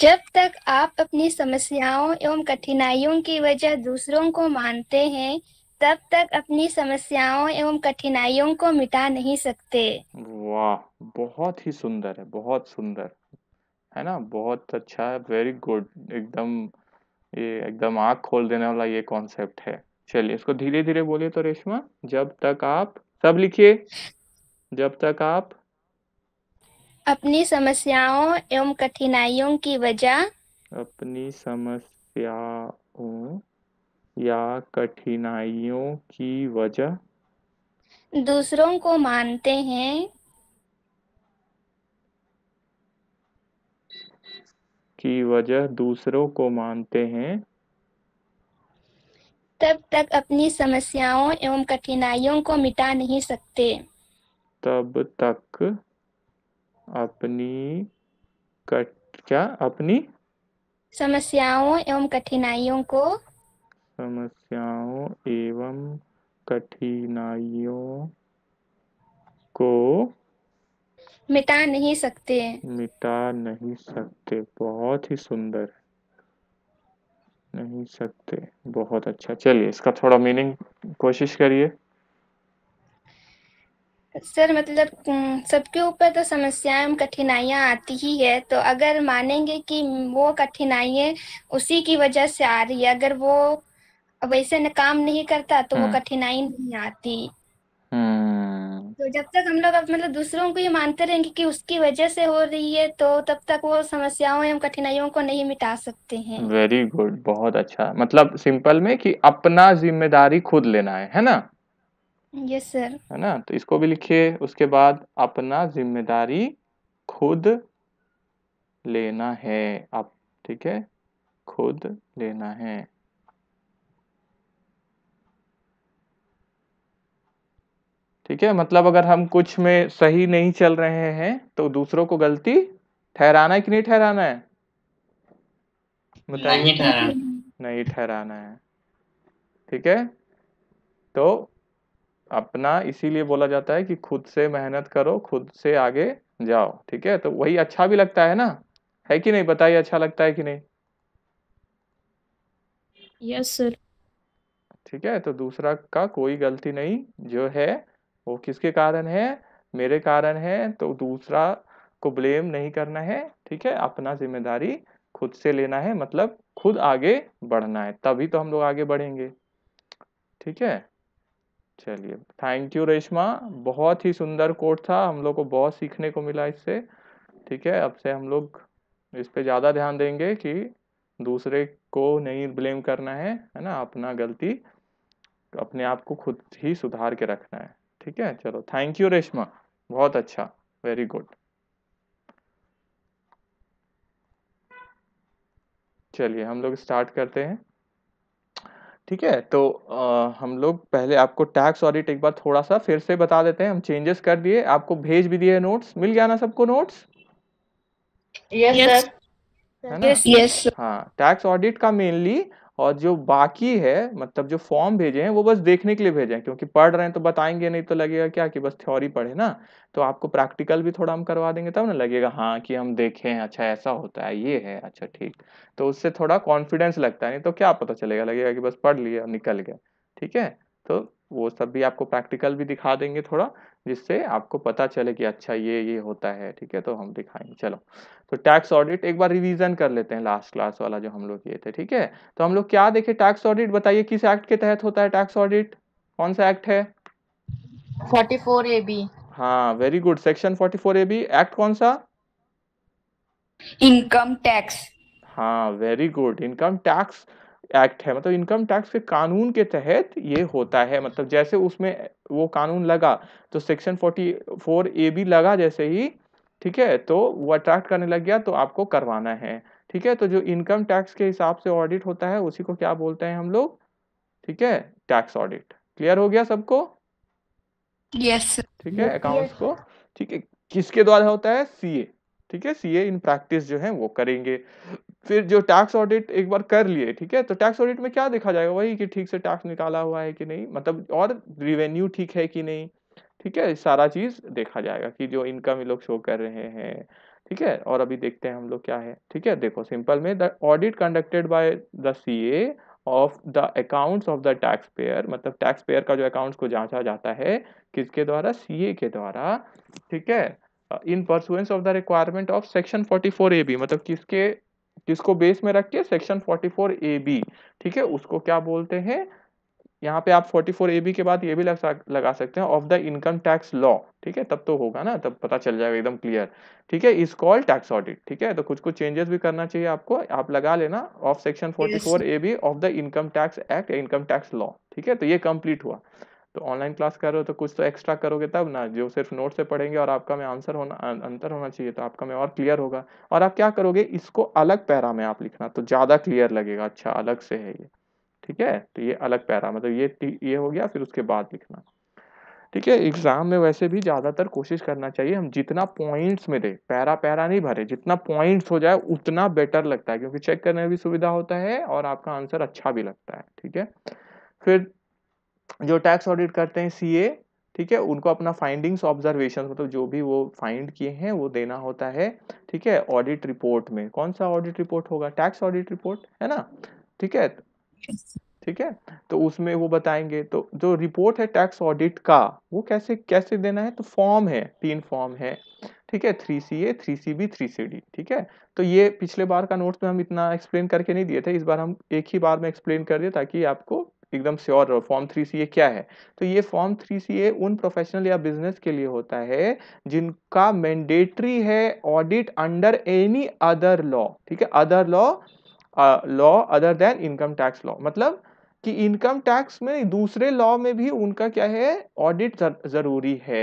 जब तक आप अपनी समस्याओं एवं कठिनाइयों की वजह दूसरों को मानते हैं तब तक अपनी समस्याओं एवं कठिनाइयों को मिटा नहीं सकते वाह बहुत ही सुंदर है बहुत सुंदर है ना बहुत अच्छा है वेरी गुड एकदम ये एकदम आँख खोल देने वाला ये कॉन्सेप्ट है चलिए इसको धीरे धीरे बोलिए तो रेशमा जब तक आप सब लिखिए जब तक आप अपनी समस्याओं एवं कठिनाइयों की वजह अपनी समस्याओं या कठिनाइयों की वजह दूसरों को मानते हैं की वजह दूसरों को मानते हैं तब तक अपनी समस्याओं एवं कठिनाइयों को मिटा नहीं सकते तब तक अपनी कट क्या अपनी समस्याओं एवं कठिनाइयों को समस्याओं एवं कठिनाइयों को मिटा नहीं सकते मिटा नहीं सकते बहुत ही सुंदर नहीं सकते बहुत अच्छा चलिए इसका थोड़ा मीनिंग कोशिश करिए सर मतलब सबके ऊपर तो समस्याएं कठिनाइयां आती ही है तो अगर मानेंगे कि वो कठिनाइयां उसी की वजह से आ रही है अगर वो वैसे काम नहीं करता तो वो हम्म। कठिनाई नहीं आती हम्म। तो जब तक हम लोग मतलब दूसरों को ये मानते रहेंगे कि उसकी वजह से हो रही है तो तब तक वो समस्याओं एवं कठिनाइयों को नहीं मिटा सकते हैं वेरी गुड बहुत अच्छा मतलब सिंपल में कि अपना जिम्मेदारी खुद लेना है है ना यस सर है ना तो इसको भी लिखिए उसके बाद अपना जिम्मेदारी खुद लेना है आप ठीक है खुद लेना है ठीक है मतलब अगर हम कुछ में सही नहीं चल रहे हैं तो दूसरों को गलती ठहराना है कि नहीं ठहराना है बताइए नहीं ठहराना है ठीक है तो अपना इसीलिए बोला जाता है कि खुद से मेहनत करो खुद से आगे जाओ ठीक है तो वही अच्छा भी लगता है ना है कि नहीं बताइए अच्छा लगता है कि नहीं यस सर ठीक है तो दूसरा का कोई गलती नहीं जो है वो किसके कारण है मेरे कारण है तो दूसरा को ब्लेम नहीं करना है ठीक है अपना जिम्मेदारी खुद से लेना है मतलब खुद आगे बढ़ना है तभी तो हम लोग आगे बढ़ेंगे ठीक है चलिए थैंक यू रेशमा बहुत ही सुंदर कोर्ट था हम लोग को बहुत सीखने को मिला इससे ठीक है अब से हम लोग इस पे ज़्यादा ध्यान देंगे कि दूसरे को नहीं ब्लेम करना है है ना अपना गलती अपने आप को खुद ही सुधार के रखना है ठीक है चलो थैंक यू रेशमा बहुत अच्छा वेरी गुड चलिए हम लोग स्टार्ट करते हैं ठीक है तो आ, हम लोग पहले आपको टैक्स ऑडिट एक बार थोड़ा सा फिर से बता देते हैं हम चेंजेस कर दिए आपको भेज भी दिए नोट्स मिल गया ना सबको नोट्स यस yes, यस हाँ टैक्स ऑडिट का मेनली और जो बाकी है मतलब जो फॉर्म भेजे हैं वो बस देखने के लिए भेजे हैं क्योंकि पढ़ रहे हैं तो बताएंगे नहीं तो लगेगा क्या कि बस थ्योरी पढ़े ना तो आपको प्रैक्टिकल भी थोड़ा हम करवा देंगे तब ना लगेगा हाँ कि हम देखे हैं अच्छा ऐसा होता है ये है अच्छा ठीक तो उससे थोड़ा कॉन्फिडेंस लगता है नहीं तो क्या पता चलेगा लगेगा कि बस पढ़ लिया निकल गया ठीक है तो वो सब भी आपको प्रैक्टिकल भी दिखा देंगे थोड़ा जिससे आपको पता चले कि अच्छा ये ये होता है ठीक है तो हम दिखाएंगे चलो तो टैक्स ऑडिट एक बार रिवीजन कर लेते हैं लास्ट क्लास वाला जो हम लोग किए थे ठीक है तो हम लोग क्या देखे टैक्स ऑडिट बताइए किस एक्ट के तहत होता है टैक्स ऑडिट कौन सा एक्ट है 44 एबी हाँ very good section 44 AB act कौन सा इनकम टैक्स हाँ very good income tax act है मतलब इनकम टैक्स के कानून के तहत ये होता है मतलब जैसे उसमें वो कानून लगा तो सेक्शन 44 ए बी लगा जैसे ही ठीक है तो वो अट्रैक्ट करने लग गया तो आपको करवाना है ठीक है तो जो इनकम टैक्स के हिसाब से ऑडिट होता है उसी को क्या बोलते हैं हम लोग ठीक है टैक्स ऑडिट क्लियर हो गया सबको यस yes. ठीक है अकाउंट्स yes. को ठीक है किसके द्वारा होता है सीए ठीक है सीए इन प्रैक्टिस जो है वो करेंगे फिर जो टैक्स ऑडिट एक बार कर लिए ठीक है तो टैक्स ऑडिट में क्या देखा जाएगा वही कि ठीक से टैक्स निकाला हुआ है कि नहीं मतलब और रिवेन्यू ठीक है कि नहीं ठीक है सारा चीज देखा जाएगा कि जो इनकम लोग शो कर रहे हैं ठीक है और अभी देखते हैं हम लोग क्या है ठीक है देखो सिंपल में the audit conducted by the C of the accounts of the tax payer मतलब टैक्स पेयर का जो अकाउंट्स को जांचा जाता है किसके द्वारा सीए के द्वारा ठीक है in pursuance of the requirement of section 44 A B मतलब किसके किसको बेस में रख के सेक्शन 44 ए बी ठीक है उसको क्या बोलते हैं यहाँ पे आप 44 ए बी के बाद ये भी लगा सकते हैं of the income tax law ठीक है तब तो होगा ना तब पता चल जाएगा एकदम क्लियर ठीक है इस कॉल्ड टैक्स ऑडिट ठीक है तो कुछ कुछ चेंजेस भी करना चाहिए आपको आप लगा लेना of section 44 A B of the income tax act income tax law ठीक है तो ये कंप्लीट हुआ तो ऑनलाइन क्लास कर रहे हो तो कुछ तो एक्स्ट्रा करोगे तब ना जो सिर्फ नोट से पढ़ेंगे और आपका में आंसर होना अं, अंतर होना चाहिए तो आपका में और क्लियर होगा और आप क्या करोगे इसको अलग पैरा में आप लिखना तो ज़्यादा क्लियर लगेगा अच्छा अलग से है ये ठीक है तो ये अलग पैरा मतलब ये ये हो गया फिर उसके बाद लिखना ठीक है एग्जाम में वैसे भी ज़्यादातर कोशिश करना चाहिए हम जितना पॉइंट्स में दे पैरा पैरा नहीं भरे जितना पॉइंट्स हो जाए उतना बेटर लगता है क्योंकि चेक करने में भी सुविधा होता है और आपका आंसर अच्छा भी लगता है ठीक है फिर जो टैक्स ऑडिट करते हैं सी ठीक है उनको अपना फाइंडिंग्स ऑब्जर्वेशन मतलब जो भी वो फाइंड किए हैं वो देना होता है ठीक है ऑडिट रिपोर्ट में कौन सा ऑडिट रिपोर्ट होगा टैक्स ऑडिट रिपोर्ट है ना ठीक है ठीक है तो उसमें वो बताएंगे तो जो रिपोर्ट है टैक्स ऑडिट का वो कैसे कैसे देना है तो फॉर्म है तीन फॉर्म है ठीक है three C A three C B three C D ठीक है तो ये पिछले बार का नोट्स में हम इतना एक्सप्लेन करके नहीं दिए थे इस बार हम एक ही बार में एक्सप्लेन कर दिए ताकि आपको एकदम श्योर रहो फॉर्म थ्री सी ए क्या है तो ये फॉर्म थ्री सी ए उन प्रोफेशनल या बिजनेस के लिए होता है जिनका मैंडेटरी है audit under any other law ठीक है other law law other than income tax law मतलब कि इनकम टैक्स में दूसरे लॉ में भी उनका क्या है ऑडिट जरूरी है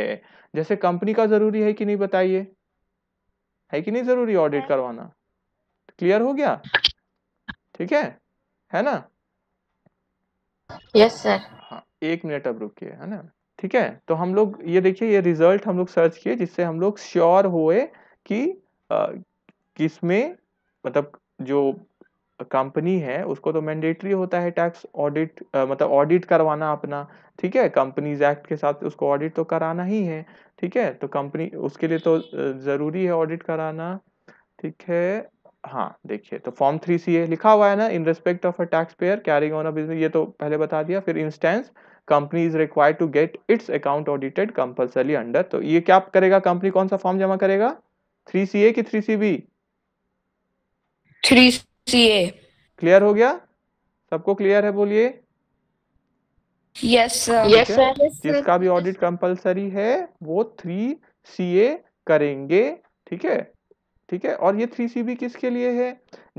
जैसे कंपनी का जरूरी है कि नहीं बताइए है कि नहीं जरूरी ऑडिट करवाना क्लियर हो गया ठीक है है ना यस सर हाँ एक मिनट अब रुकिए है ना ठीक है तो हम लोग ये देखिए ये रिजल्ट हम लोग सर्च किए जिससे हम लोग श्योर हुए कि किसमें मतलब जो कंपनी है उसको तो मैंडेटरी होता है टैक्स ऑडिट मतलब ऑडिट करवाना अपना ठीक है कंपनीज एक्ट के साथ उसको ऑडिट तो कराना ही है ठीक है तो कंपनी उसके लिए तो ज़रूरी है ऑडिट कराना ठीक है हाँ देखिए तो फॉर्म थ्री सी ए लिखा हुआ है ना in respect of a tax payer carrying on a business ये तो पहले बता दिया फिर instance company is required to get its account audited compulsory under तो ये क्या करेगा कंपनी कौन सा फॉर्म जमा करेगा थ्री सी ए की three C B three C A clear हो गया सबको क्लियर है बोलिए यस यस जिसका भी ऑडिट कंपल्सरी है वो थ्री सी ए करेंगे ठीक है ठीक है और ये थ्री सी बी किसके लिए है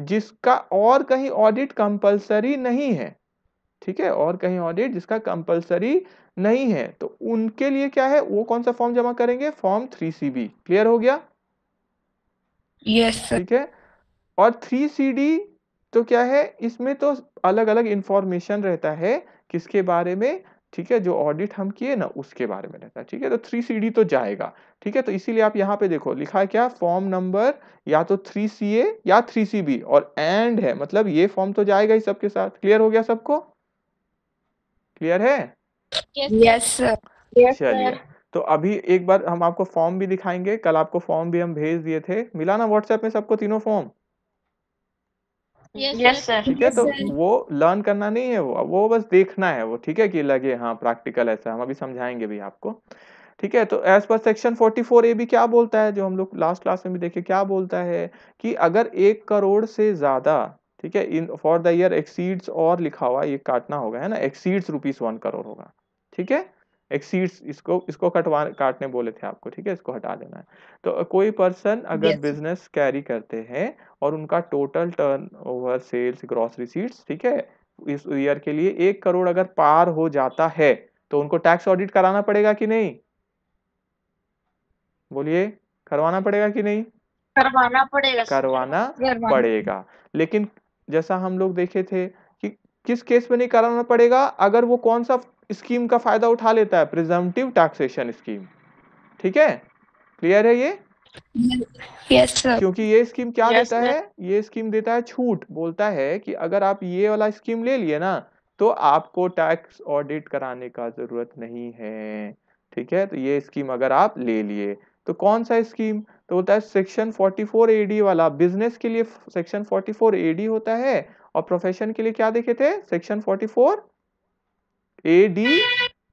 जिसका और कहीं ऑडिट कंपलसरी नहीं है ठीक है और कहीं ऑडिट जिसका कंपलसरी नहीं है तो उनके लिए क्या है वो कौन सा फॉर्म जमा करेंगे form three C B clear हो गया यस yes, ठीक है और थ्री सी डी तो क्या है इसमें तो अलग अलग इंफॉर्मेशन रहता है किसके बारे में ठीक है जो ऑडिट हम किए ना उसके बारे में रहता है ठीक है तो थ्री सी डी तो जाएगा ठीक है तो इसीलिए आप यहाँ पे देखो लिखा है क्या फॉर्म नंबर या तो थ्री सी ए या थ्री सी बी और एंड है मतलब ये फॉर्म तो जाएगा ही सबके साथ क्लियर हो गया सबको क्लियर है yes, yes, चलिए तो अभी एक बार हम आपको फॉर्म भी दिखाएंगे कल आपको फॉर्म भी हम भेज दिए थे मिला ना व्हाट्सएप में सबको तीनों फॉर्म ठीक है तो वो लर्न करना नहीं है वो वो बस देखना है वो ठीक है कि लगे हाँ प्रैक्टिकल ऐसा हम अभी समझाएंगे भी आपको ठीक है तो एज पर सेक्शन 44 ए भी क्या बोलता है जो हम लोग लास्ट क्लास में भी देखे क्या बोलता है कि अगर एक करोड़ से ज़्यादा ठीक है in for the year exceeds और लिखा हुआ ये काटना होगा है ना एक्सीड्स रुपीज़ वन करोड़ होगा ठीक है एक्सीड्स इसको इसको कटवा काटने बोले थे आपको ठीक है इसको हटा देना है तो कोई पर्सन अगर बिजनेस कैरी करते हैं और उनका total turnover sales gross receipts ठीक है इस ईयर के लिए एक करोड़ अगर पार हो जाता है तो उनको टैक्स ऑडिट कराना पड़ेगा कि नहीं बोलिए करवाना पड़ेगा कि नहीं करवाना पड़ेगा करवाना पड़ेगा, पड़ेगा। लेकिन जैसा हम लोग देखे थे कि किस केस में नहीं कराना पड़ेगा अगर वो कौन सा स्कीम का फायदा उठा लेता है प्रिजर्वटिव टैक्सेशन स्कीम ठीक है क्लियर है ये yes, sir. क्योंकि ये स्कीम क्या yes, देता sir. है ये स्कीम देता है छूट बोलता है कि अगर आप ये वाला स्कीम ले लिए ना तो आपको टैक्स ऑडिट कराने का जरूरत नहीं है ठीक है तो ये स्कीम अगर आप ले लिए तो कौन सा स्कीम तो होता है सेक्शन 44 एडी वाला बिजनेस के लिए सेक्शन 44 एडी होता है और प्रोफेशन के लिए क्या देखे थे सेक्शन 44 ए डी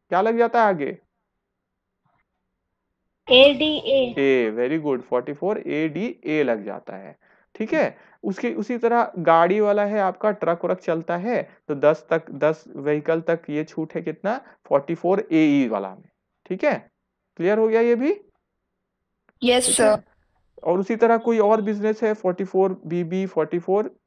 क्या लग जाता है आगे A D A very good forty four A D A लग जाता है ठीक है उसके उसी तरह गाड़ी वाला है आपका ट्रक व्रक चलता है तो दस तक दस व्हीकल तक ये छूट है कितना फोर्टी फोर ए वाला में ठीक है क्लियर हो गया ये भी यस yes, सर और उसी तरह कोई और बिजनेस है forty four B B forty four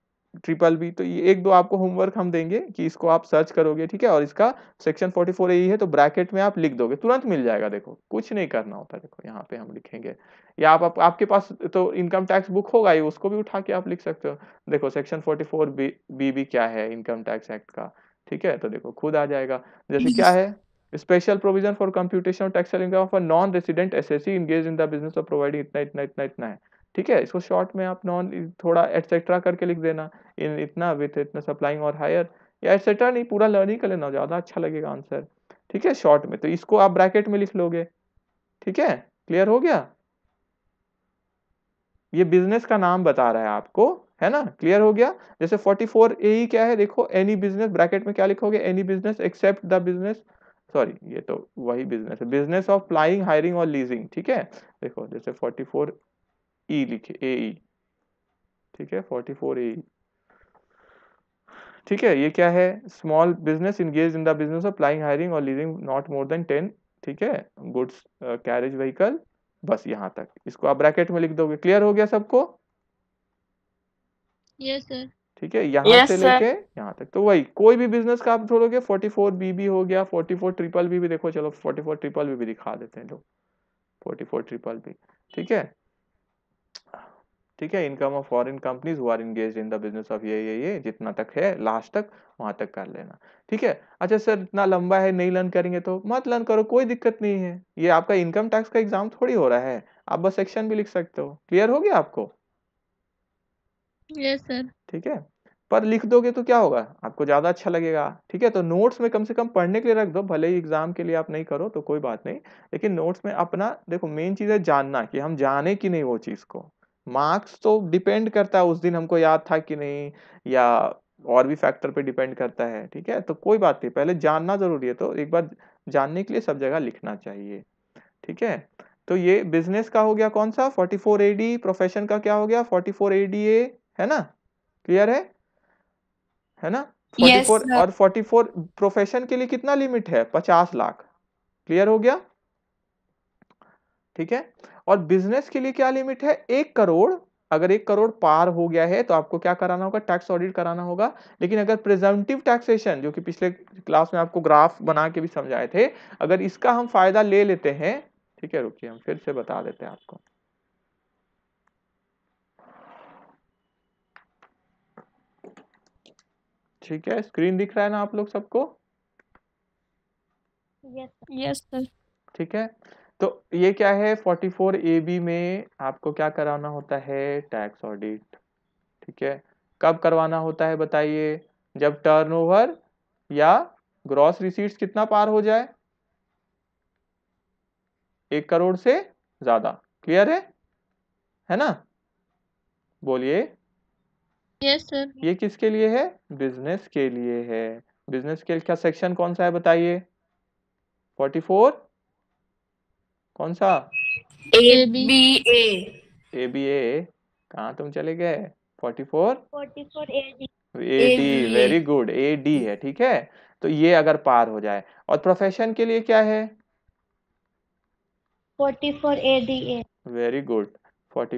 triple B तो ये एक दो आपको होमवर्क हम देंगे कि इसको आप सर्च करोगे ठीक है और इसका सेक्शन 44 ए है तो ब्रैकेट में आप लिख दोगे तुरंत मिल जाएगा देखो कुछ नहीं करना होता देखो यहाँ पे हम लिखेंगे या आप, आप आपके पास तो इनकम टैक्स बुक होगा ही उसको भी उठा के आप लिख सकते हो देखो section forty four B B भी क्या है इनकम टैक्स एक्ट का ठीक है तो देखो खुद आ जाएगा जैसे क्या है special provision for computation tax income for non resident S S C engage in the business of providing इतना इतना इतना इतना है ठीक है इसको शॉर्ट में आप नॉन थोड़ा एटसेट्रा करके लिख देना इन इतना विथ इतना सप्लाइंग और हायर या एटसेट्रा नहीं पूरा लर्न ही कर लेना ज़्यादा अच्छा लगेगा आंसर ठीक है शॉर्ट में तो इसको आप ब्रैकेट में लिख लोगे ठीक है क्लियर हो गया ये बिजनेस का नाम बता रहा है आपको है ना क्लियर हो गया जैसे 44 ए ही क्या है देखो एनी बिजनेस ब्रैकेट में क्या लिखोगे any business except the business sorry ये तो वही बिजनेस है बिजनेस ऑफ प्लाइंग हायरिंग और लीजिंग ठीक है देखो जैसे 44 ई e लिखे ए e। ठीक है फोर्टी फोर ए ठीक है ये क्या है small business engage in the business applying hiring और leasing not more than ten ठीक है गुड्स कैरेज व्हीकल बस यहाँ तक इसको आप ब्रैकेट में लिख दोगे क्लियर हो गया सबको यस सर ठीक है यहाँ yes, से लेके यहाँ तक तो वही कोई भी बिजनेस का आप छोड़ोगे फोर्टी फोर बी बीबी हो गया फोर्टी फोर ट्रिपल बी भी देखो चलो फोर्टी फोर ट्रिपल बी भी दिखा देते हैं लोग फोर्टी फोर ट्रिपल बी ठीक है ठीक है इनकम ऑफ फॉरेन कंपनीज वो are engage in the business of ये ये ये जितना तक है लास्ट तक वहां तक कर लेना ठीक है अच्छा सर इतना लंबा है नहीं लर्न करेंगे तो मत लर्न करो कोई दिक्कत नहीं है ये आपका इनकम टैक्स का एग्जाम थोड़ी हो रहा है आप बस सेक्शन भी लिख सकते हो क्लियर हो गया आपको यस सर ठीक है पर लिख दोगे तो क्या होगा आपको ज़्यादा अच्छा लगेगा ठीक है तो नोट्स में कम से कम पढ़ने के लिए रख दो भले ही एग्ज़ाम के लिए आप नहीं करो तो कोई बात नहीं लेकिन नोट्स में अपना देखो मेन चीज़ है जानना कि हम जाने कि नहीं वो चीज़ को मार्क्स तो डिपेंड करता है उस दिन हमको याद था कि नहीं या और भी फैक्टर पे डिपेंड करता है ठीक है तो कोई बात नहीं पहले जानना ज़रूरी है तो एक बार जानने के लिए सब जगह लिखना चाहिए ठीक है तो ये बिजनेस का हो गया कौन सा 44 एडी प्रोफेशन का क्या हो गया 44 ए है ना क्लियर है है ना फोर्टी yes, sir. और फोर प्रोफेशन के लिए कितना लिमिट है पचास लाख क्लियर हो गया ठीक है और बिजनेस के लिए क्या लिमिट है एक करोड़ अगर एक करोड़ पार हो गया है तो आपको क्या कराना होगा टैक्स ऑडिट कराना होगा लेकिन अगर प्रेजेंटिव टैक्सेशन जो कि पिछले क्लास में आपको ग्राफ बना के भी समझाए थे अगर इसका हम फायदा ले लेते हैं ठीक है रुकिए हम फिर से बता देते हैं आपको ठीक है स्क्रीन दिख रहा है ना आप लोग सबको यस सर ठीक है तो ये क्या है 44 ए बी में आपको क्या कराना होता है टैक्स ऑडिट ठीक है कब करवाना होता है बताइए जब टर्नओवर या ग्रॉस रिसीट्स कितना पार हो जाए एक करोड़ से ज्यादा क्लियर है है ना बोलिए yes, ये किसके लिए है बिजनेस के लिए है बिजनेस के का सेक्शन कौन सा है बताइए फोर्टी फोर कौन सा A B A A B ए तुम चले गए forty four A D A D very good A D है ठीक है तो ये अगर पार हो जाए और प्रोफेशन के लिए क्या है four A D A very good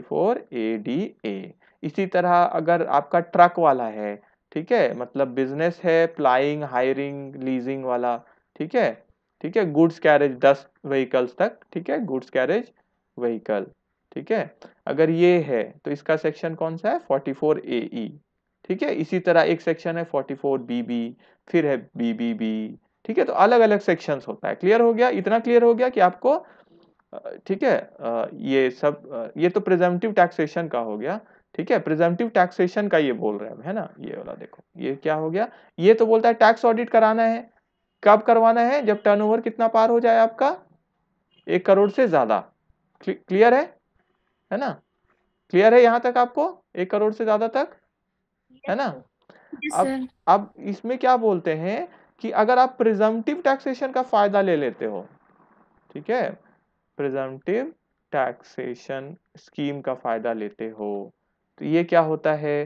four A D A इसी तरह अगर आपका ट्रक वाला है ठीक है मतलब बिजनेस है प्लाइंग हायरिंग लीजिंग वाला ठीक है ठीक है गुड्स कैरेज दस व्हीकल्स तक ठीक है गुड्स कैरेज व्हीकल ठीक है अगर ये है तो इसका सेक्शन कौन सा है फोर्टी फोर ए ई ठीक है इसी तरह एक सेक्शन है फोर्टी फोर बी बी फिर है बी बी बी ठीक है तो अलग अलग सेक्शन होता है क्लियर हो गया इतना क्लियर हो गया कि आपको ठीक है ये सब ये तो प्रेजेंटिव टैक्सेशन का हो गया ठीक है प्रिजेंटिव टैक्सेशन का ये बोल रहे हैं है ना ये वाला देखो ये क्या हो गया ये तो बोलता है टैक्स ऑडिट कराना है कब करवाना है जब टर्नओवर कितना पार हो जाए आपका एक करोड़ से ज्यादा क्लियर है है ना क्लियर है यहाँ तक आपको एक करोड़ से ज्यादा तक है ना अब अब इसमें क्या बोलते हैं कि अगर आप प्रिजमटिव टैक्सेशन का फायदा ले लेते हो ठीक है प्रिजमटिव टैक्सेशन स्कीम का फायदा लेते हो तो ये क्या होता है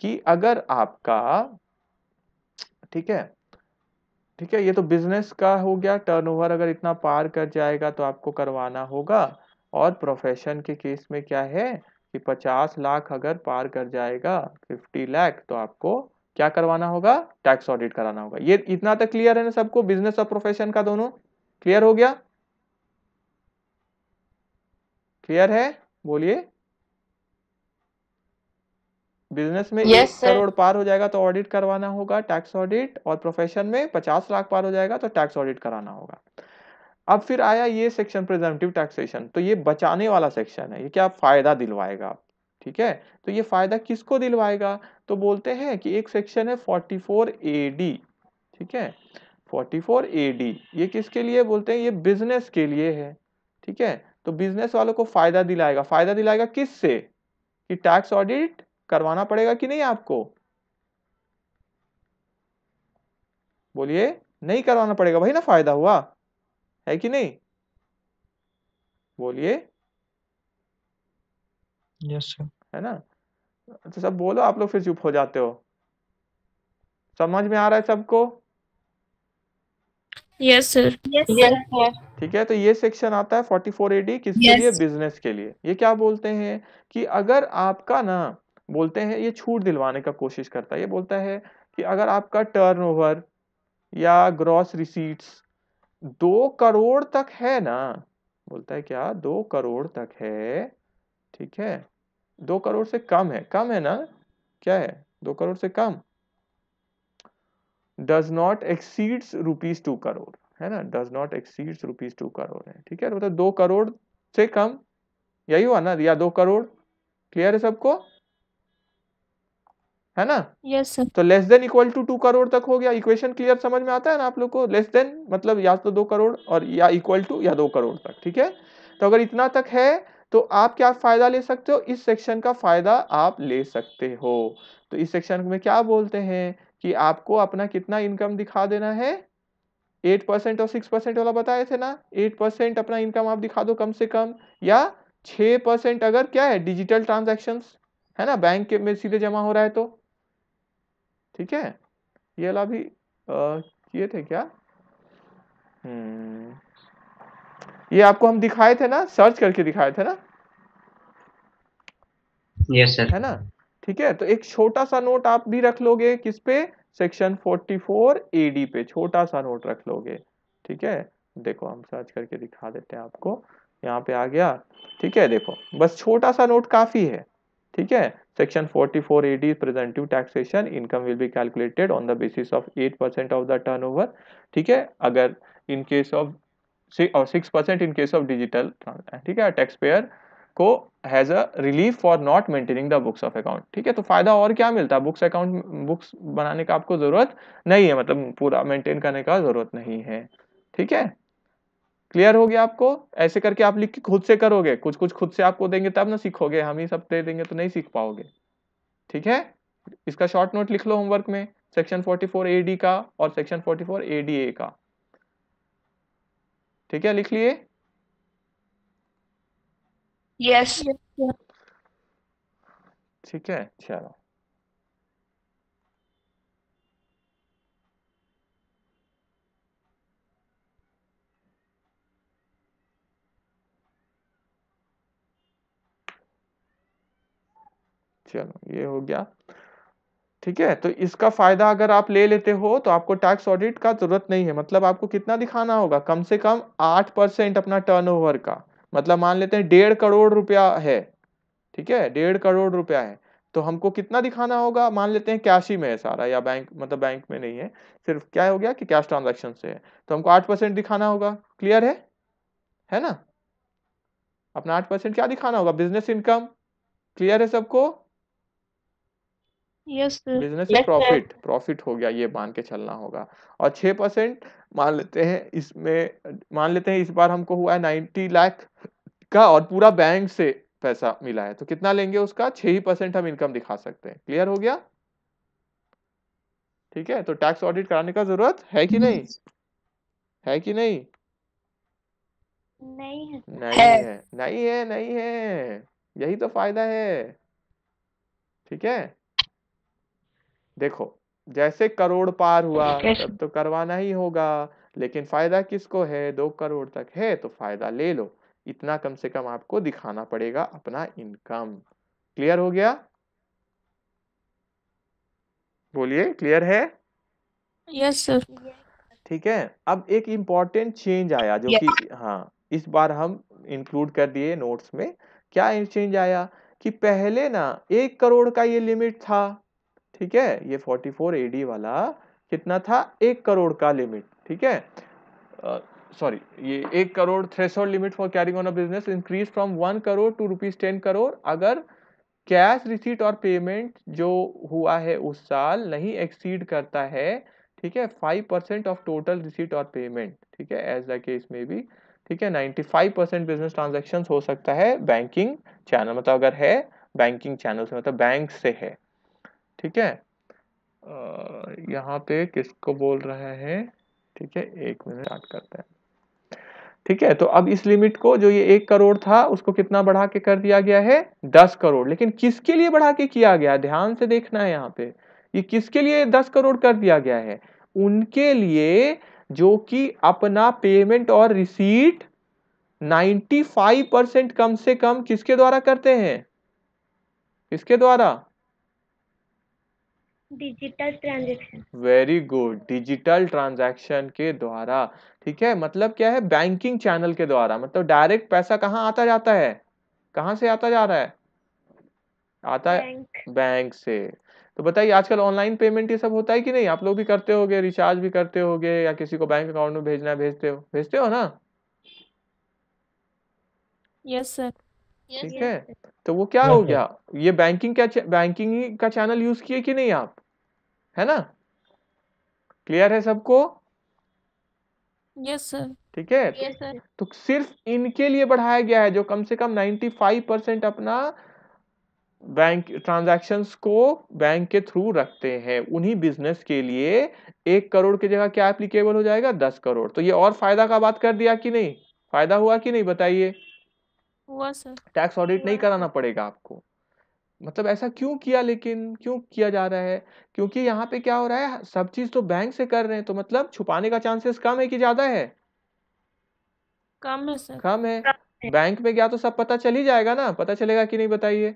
कि अगर आपका ठीक है ठीक है ये तो बिजनेस का हो गया टर्नओवर अगर इतना पार कर जाएगा तो आपको करवाना होगा और प्रोफेशन के केस में क्या है कि 50 लाख अगर पार कर जाएगा 50 लाख तो आपको क्या करवाना होगा टैक्स ऑडिट कराना होगा ये इतना तक तो क्लियर है ना सबको बिजनेस और प्रोफेशन का दोनों क्लियर हो गया क्लियर है बोलिए बिजनेस में yes, एक करोड़ पार हो जाएगा तो ऑडिट करवाना होगा टैक्स ऑडिट और प्रोफेशन में पचास लाख पार हो जाएगा तो टैक्स ऑडिट कराना होगा अब फिर आया ये सेक्शन प्रेजेंटिव टैक्सेशन तो ये बचाने वाला सेक्शन है ये क्या फायदा दिलवाएगा ठीक है तो ये फायदा किसको दिलवाएगा तो बोलते हैं कि एक सेक्शन है फोर्टी ए डी ठीक है फोर्टी ए डी ये किसके लिए बोलते हैं ये बिजनेस के लिए है ठीक है तो बिजनेस वालों को फायदा दिलाएगा फायदा दिलाएगा किससे कि टैक्स ऑडिट करवाना पड़ेगा कि नहीं आपको बोलिए नहीं करवाना पड़ेगा भाई ना फायदा हुआ है कि नहीं बोलिए यस yes, है ना तो सब बोलो आप लोग फिर चुप हो जाते हो समझ में आ रहा है सबको यस सर ठीक है तो ये सेक्शन आता है फोर्टी फोर एडी किसके yes. लिए बिजनेस के लिए ये क्या बोलते हैं कि अगर आपका ना बोलते हैं ये छूट दिलवाने का कोशिश करता है ये बोलता है कि अगर आपका टर्नओवर या ग्रॉस रिसीट्स दो करोड़ तक है ना बोलता है क्या दो करोड़ तक है ठीक है दो करोड़ से कम है कम है ना क्या है दो करोड़ से कम does not exceeds rupees two crore है ना does not exceeds rupees two crore है ठीक है तो मतलब तो दो करोड़ से कम यही हुआ ना या दो करोड़ क्लियर है सबको है ना यस yes, तो less than equal to two crore तक हो गया इक्वेशन क्लियर समझ में आता है ना आप लोग को लेस देन मतलब या तो दो करोड़ और या इक्वल टू या दो करोड़ तक ठीक है तो अगर इतना तक है तो आप क्या फायदा ले सकते हो इस सेक्शन का फायदा आप ले सकते हो तो इस सेक्शन में क्या बोलते हैं कि आपको अपना कितना इनकम दिखा देना है एट परसेंट और सिक्स परसेंट वाला बताए थे ना एट परसेंट अपना इनकम आप दिखा दो कम से कम या छ परसेंट अगर क्या है डिजिटल ट्रांजेक्शन्स है ना बैंक के में सीधे जमा हो रहा है तो ठीक है ये वाला भी किए थे क्या हम्म। ये आपको हम दिखाए थे ना सर्च करके दिखाए थे ना यस सर है ना ठीक है तो एक छोटा सा नोट आप भी रख लोगे किस पे सेक्शन 44 एडी पे छोटा सा नोट रख लोगे ठीक है देखो हम सर्च करके दिखा देते हैं आपको यहाँ पे आ गया ठीक है देखो बस छोटा सा नोट काफी है ठीक है section 44 ad is presumptive taxation income will be calculated on the basis of 8% of the turnover ठीक है अगर इन केस ऑफ और 6% इन केस ऑफ डिजिटल ठीक है टैक्स पेयर को has a relief for not maintaining the books of account ठीक है तो फायदा और क्या मिलता है बुक्स अकाउंट बुक्स बनाने का आपको जरूरत नहीं है मतलब पूरा मेंटेन करने का जरूरत नहीं है ठीक है क्लियर हो गया आपको ऐसे करके आप लिख के खुद से करोगे कुछ कुछ खुद से आपको देंगे तब ना सीखोगे हम ही सब दे देंगे तो नहीं सीख पाओगे ठीक है इसका शॉर्ट नोट लिख लो होमवर्क में सेक्शन 44 एडी का और सेक्शन 44 ए का ठीक है लिख लिए यस ठीक है चलो चलो ये हो गया ठीक है तो इसका फायदा अगर आप ले लेते हो तो आपको टैक्स ऑडिट का जरूरत नहीं है मतलब आपको कितना दिखाना होगा कम से कम आठ परसेंट अपना टर्नओवर का मतलब मान लेते हैं डेढ़ करोड़ रुपया है ठीक है डेढ़ करोड़ रुपया है तो हमको कितना दिखाना होगा मान लेते हैं कैश ही में है सारा या बैंक मतलब बैंक में नहीं है सिर्फ क्या हो गया कि कैश ट्रांजेक्शन से है तो हमको आठ परसेंट दिखाना होगा क्लियर है है ना अपना आठ परसेंट क्या दिखाना होगा बिजनेस इनकम क्लियर है सबको बिजनेस प्रॉफिट प्रॉफिट हो गया ये मान के चलना होगा और छह परसेंट मान लेते हैं इसमें मान लेते हैं इस बार हमको हुआ है नाइन्टी लाख का और पूरा बैंक से पैसा मिला है तो कितना लेंगे उसका छह ही परसेंट हम इनकम दिखा सकते हैं क्लियर हो गया ठीक है तो टैक्स ऑडिट कराने का जरूरत है कि नहीं है कि नहीं नहीं है नहीं है नहीं है नहीं है यही तो फायदा है ठीक है देखो जैसे करोड़ पार हुआ तब तो करवाना ही होगा लेकिन फायदा किसको है दो करोड़ तक है तो फायदा ले लो इतना कम से कम आपको दिखाना पड़ेगा अपना इनकम क्लियर हो गया बोलिए क्लियर है यस सर ठीक है अब एक इंपॉर्टेंट चेंज आया जो yeah. कि हाँ इस बार हम इंक्लूड कर दिए नोट्स में क्या चेंज आया कि पहले ना एक करोड़ का ये लिमिट था ठीक है ये 44 एडी वाला कितना था एक करोड़ का लिमिट ठीक है सॉरी ये एक crore threshold limit for carrying on a business increase from one crore to rupees ten crore अगर कैश रिसीट और पेमेंट जो हुआ है उस साल नहीं एक्सीड करता है ठीक है five percent of total receipt और पेमेंट ठीक है एज द केस में भी ठीक है ninety five percent business transaction हो सकता है बैंकिंग चैनल मतलब अगर है बैंकिंग चैनल से मतलब बैंक से है ठीक है यहाँ पे किसको बोल रहे हैं ठीक है एक मिनट स्टार्ट करते हैं ठीक है तो अब इस लिमिट को जो ये एक करोड़ था उसको कितना बढ़ा के कर दिया गया है दस करोड़ लेकिन किसके लिए बढ़ा के किया गया ध्यान से देखना है यहाँ पे ये किसके लिए दस करोड़ कर दिया गया है उनके लिए जो कि अपना पेमेंट और रिसीट 95 परसेंट कम से कम किसके द्वारा करते हैं किसके द्वारा digital transaction very good digital transaction के द्वारा ठीक है मतलब क्या है बैंकिंग चैनल के द्वारा मतलब डायरेक्ट पैसा कहाँ आता जाता है कहाँ से आता जा रहा है आता बैंक. है बैंक से तो बताइए आजकल ऑनलाइन पेमेंट ये सब होता है कि नहीं आप लोग भी करते हो रिचार्ज भी करते हो या किसी को बैंक अकाउंट में भेजना भेजते हो भेजते हो ना यस सर ठीक है तो वो क्या हो गया ये बैंकिंग क्या बैंकिंग का चैनल यूज किए कि नहीं आप है ना क्लियर है सबको यस सर ठीक है तो सिर्फ इनके लिए बढ़ाया गया है जो कम से कम 95 परसेंट अपना बैंक ट्रांजैक्शंस को बैंक के थ्रू रखते हैं उन्हीं बिजनेस के लिए एक करोड़ की जगह क्या एप्लीकेबल हो जाएगा दस करोड़ तो ये और फायदा का बात कर दिया कि नहीं फायदा हुआ कि नहीं बताइए टैक्स ऑडिट नहीं कराना पड़ेगा आपको मतलब ऐसा क्यों किया लेकिन क्यों किया जा रहा है क्योंकि यहाँ पे क्या हो रहा है सब चीज तो बैंक से कर रहे हैं तो मतलब छुपाने का चांसेस कम है कि ज्यादा है कम है सर कम है बैंक में गया तो सब पता चल ही जाएगा ना पता चलेगा कि नहीं बताइए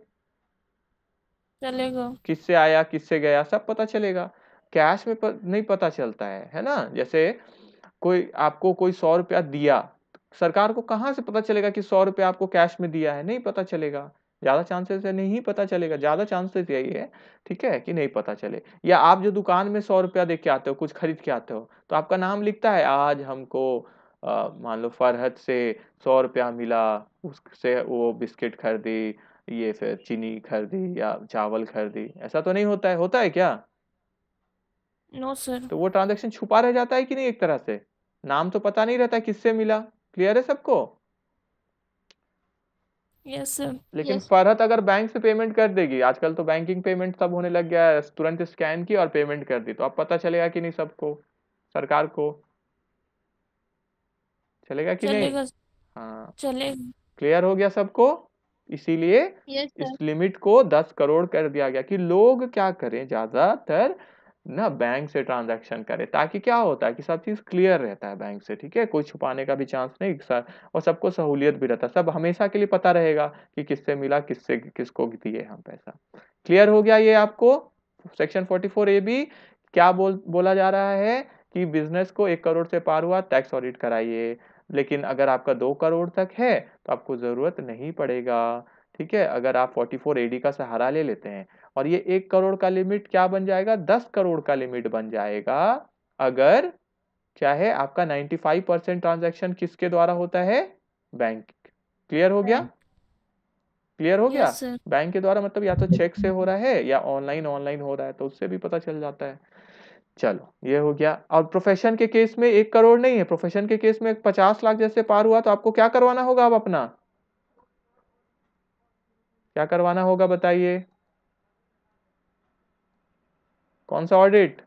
चलेगा किससे आया किससे गया सब पता चलेगा कैश में पर, नहीं पता चलता है है ना जैसे कोई आपको कोई सौ रुपया दिया सरकार को कहाँ से पता चलेगा कि सौ रुपया आपको कैश में दिया है नहीं पता चलेगा ज़्यादा चांसेस है नहीं पता चलेगा ज़्यादा चांसेस यही है ठीक है कि नहीं पता चले या आप जो दुकान में सौ रुपया दे के आते हो कुछ खरीद के आते हो तो आपका नाम लिखता है आज हमको मान लो फरहत से सौ रुपया मिला उससे वो बिस्किट खरीदी ये फिर चीनी खरीदी या चावल खरीदी ऐसा तो नहीं होता है होता है क्या नो no, सर तो वो ट्रांजेक्शन छुपा रह जाता है कि नहीं एक तरह से नाम तो पता नहीं रहता किससे मिला क्लियर है सबको yes, लेकिन yes. फरहत अगर बैंक से पेमेंट कर देगी आजकल तो बैंकिंग पेमेंट सब होने लग गया है तुरंत स्कैन की और पेमेंट कर दी तो अब पता चलेगा कि नहीं सबको सरकार को चलेगा कि चलेगा, नहीं हाँ चलेगा क्लियर हो गया सबको इसीलिए yes, इस लिमिट को दस करोड़ कर दिया गया कि लोग क्या करें ज्यादातर ना बैंक से ट्रांजैक्शन करे ताकि क्या होता है कि सब चीज़ क्लियर रहता है बैंक से ठीक है कोई छुपाने का भी चांस नहीं सर और सबको सहूलियत भी रहता है सब हमेशा के लिए पता रहेगा कि किससे मिला किससे किसको दिए हम पैसा क्लियर हो गया ये आपको सेक्शन फोर्टी फोर ए भी क्या बोल बोला जा रहा है कि बिजनेस को एक करोड़ से पार हुआ टैक्स ऑडिट कराइए लेकिन अगर आपका दो करोड़ तक है तो आपको ज़रूरत नहीं पड़ेगा ठीक है अगर आप ए डी का सहारा ले लेते हैं और ये एक करोड़ का लिमिट क्या बन जाएगा दस करोड़ का लिमिट बन जाएगा अगर क्या है आपका फाइव परसेंट ट्रांजेक्शन किसके द्वारा होता है बैंक क्लियर हो गया क्लियर हो गया बैंक के द्वारा मतलब या तो चेक से हो रहा है या ऑनलाइन ऑनलाइन हो रहा है तो उससे भी पता चल जाता है चलो ये हो गया और प्रोफेशन के केस में एक करोड़ नहीं है प्रोफेशन के केस में पचास लाख जैसे पार हुआ तो आपको क्या करवाना होगा अब अपना क्या करवाना होगा बताइए कौन सा ऑडिट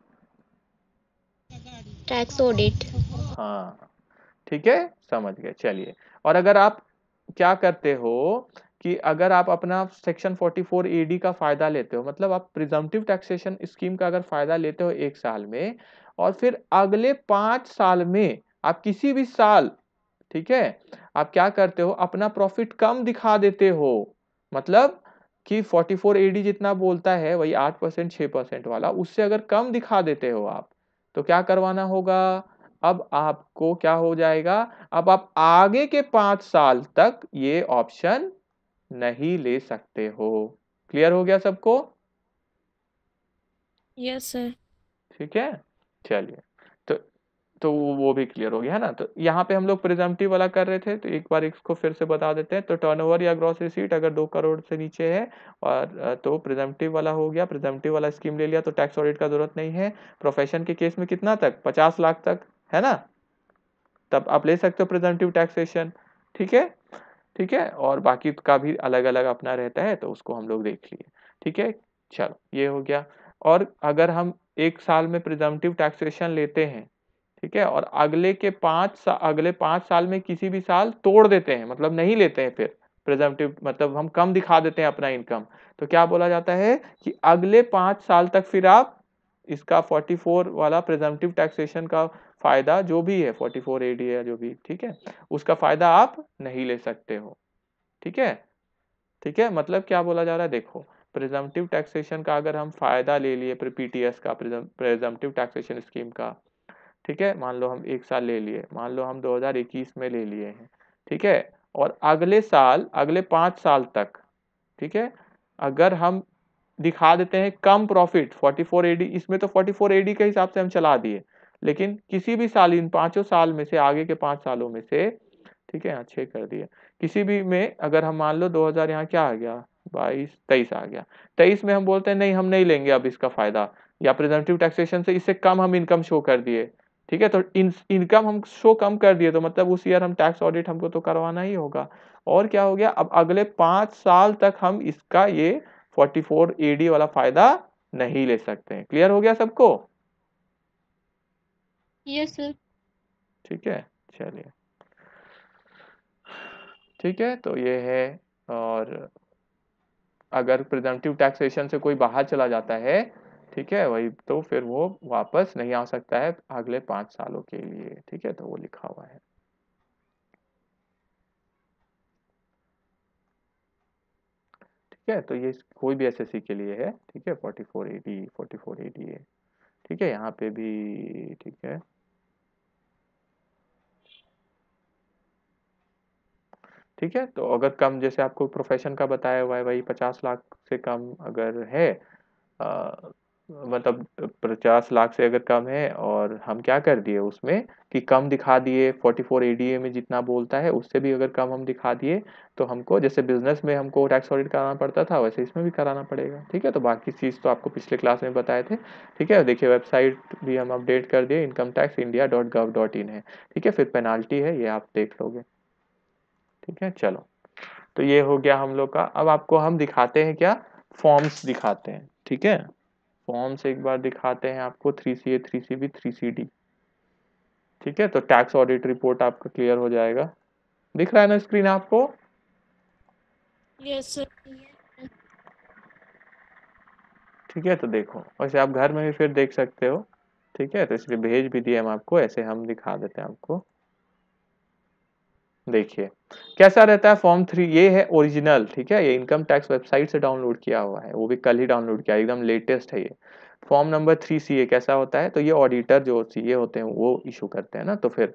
टैक्स ऑडिट हाँ ठीक है समझ गए चलिए और अगर आप क्या करते हो कि अगर आप अपना सेक्शन 44 एडी का फायदा लेते हो मतलब आप प्रिजम्पटिव टैक्सेशन स्कीम का अगर फायदा लेते हो एक साल में और फिर अगले पांच साल में आप किसी भी साल ठीक है आप क्या करते हो अपना प्रॉफिट कम दिखा देते हो मतलब कि 44 एडी जितना बोलता है वही 8 परसेंट छः परसेंट वाला उससे अगर कम दिखा देते हो आप तो क्या करवाना होगा अब आपको क्या हो जाएगा अब आप आगे के पाँच साल तक ये ऑप्शन नहीं ले सकते हो क्लियर हो गया सबको यस yes, सर ठीक है चलिए तो वो भी क्लियर हो गया है ना तो यहाँ पे हम लोग प्रिजम्पटिव वाला कर रहे थे तो एक बार इसको फिर से बता देते हैं तो टर्नओवर या ग्रॉस रिसीट अगर दो करोड़ से नीचे है और तो प्रिजम्पटिव वाला हो गया प्रिजम्पटिव वाला स्कीम ले लिया तो टैक्स ऑडिट का जरूरत नहीं है प्रोफेशन के केस में कितना तक पचास लाख तक है ना तब आप ले सकते हो प्रिजम्पटिव टैक्सेशन ठीक है ठीक है और बाकी का भी अलग अलग अपना रहता है तो उसको हम लोग देख लिए ठीक है चलो ये हो गया और अगर हम एक साल में प्रिजम्पटिव टैक्सेशन लेते हैं ठीक है और अगले के पाँच अगले पाँच साल में किसी भी साल तोड़ देते हैं मतलब नहीं लेते हैं फिर प्रेजेंटिव मतलब हम कम दिखा देते हैं अपना इनकम तो क्या बोला जाता है कि अगले पाँच साल तक फिर आप इसका 44 वाला प्रेजेंटिव टैक्सेशन का फायदा जो भी है 44 एडी है जो भी ठीक है उसका फायदा आप नहीं ले सकते हो ठीक है ठीक है मतलब क्या बोला जा रहा है देखो प्रेजेंटिव टैक्सेशन का अगर हम फायदा ले लिए पीटीएस का प्रेजेंटिव टैक्सेशन स्कीम का ठीक है मान लो हम एक साल ले लिए मान लो हम 2021 में ले लिए हैं ठीक है और अगले साल अगले पाँच साल तक ठीक है अगर हम दिखा देते हैं कम प्रॉफिट 44 एडी इसमें तो 44 एडी के हिसाब से हम चला दिए लेकिन किसी भी साल इन पाँचों साल में से आगे के पाँच सालों में से ठीक है यहाँ कर दिए किसी भी में अगर हम मान लो 2000 यहाँ क्या आ गया बाईस तेईस आ गया तेईस में हम बोलते हैं नहीं हम नहीं लेंगे अब इसका फायदा या प्रेजेंटिव टैक्सेशन से इससे कम हम इनकम शो कर दिए ठीक है तो इनकम हम शो कम कर दिए तो मतलब उस ईयर हम टैक्स ऑडिट हमको तो करवाना ही होगा और क्या हो गया अब अगले पांच साल तक हम इसका ये 44 एडी वाला फायदा नहीं ले सकते हैं क्लियर हो गया सबको यस सर ठीक है चलिए ठीक है तो ये है और अगर प्रिजम्पटिव टैक्सेशन से कोई बाहर चला जाता है ठीक है वही तो फिर वो वापस नहीं आ सकता है अगले पांच सालों के लिए ठीक है तो वो लिखा हुआ है ठीक है तो ये कोई भी एसएससी के लिए है ठीक है forty four AD forty four AD है ठीक है यहाँ पे भी ठीक है ठीक है तो अगर कम जैसे आपको प्रोफेशन का बताया हुआ है वही पचास लाख से कम अगर है आ, मतलब पचास लाख से अगर कम है और हम क्या कर दिए उसमें कि कम दिखा दिए 44 एडीए में जितना बोलता है उससे भी अगर कम हम दिखा दिए तो हमको जैसे बिजनेस में हमको टैक्स ऑडिट कराना पड़ता था वैसे इसमें भी कराना पड़ेगा ठीक है तो बाकी चीज़ तो आपको पिछले क्लास में बताए थे ठीक है देखिए वेबसाइट भी हम अपडेट कर दिए income tax India dot gov dot in है ठीक है फिर पेनाल्टी है ये आप देख लोगे ठीक है चलो तो ये हो गया हम लोग का अब आपको हम दिखाते हैं क्या फॉर्म्स दिखाते हैं ठीक है फॉर्म्स एक बार दिखाते हैं आपको three C A three C B three C D ठीक है तो टैक्स ऑडिट रिपोर्ट आपका क्लियर हो जाएगा दिख रहा है ना स्क्रीन आपको yes, ठीक है तो देखो वैसे आप घर में भी फिर देख सकते हो ठीक है तो इसलिए भेज भी दिए हम आपको ऐसे हम दिखा देते हैं आपको देखिए कैसा रहता है फॉर्म थ्री ये है ओरिजिनल ठीक है ये इनकम टैक्स वेबसाइट से डाउनलोड किया हुआ है वो भी कल ही डाउनलोड किया एकदम लेटेस्ट है ये form number three C A कैसा होता है तो ये ऑडिटर जो सी ए होते हैं वो इशू करते हैं ना तो फिर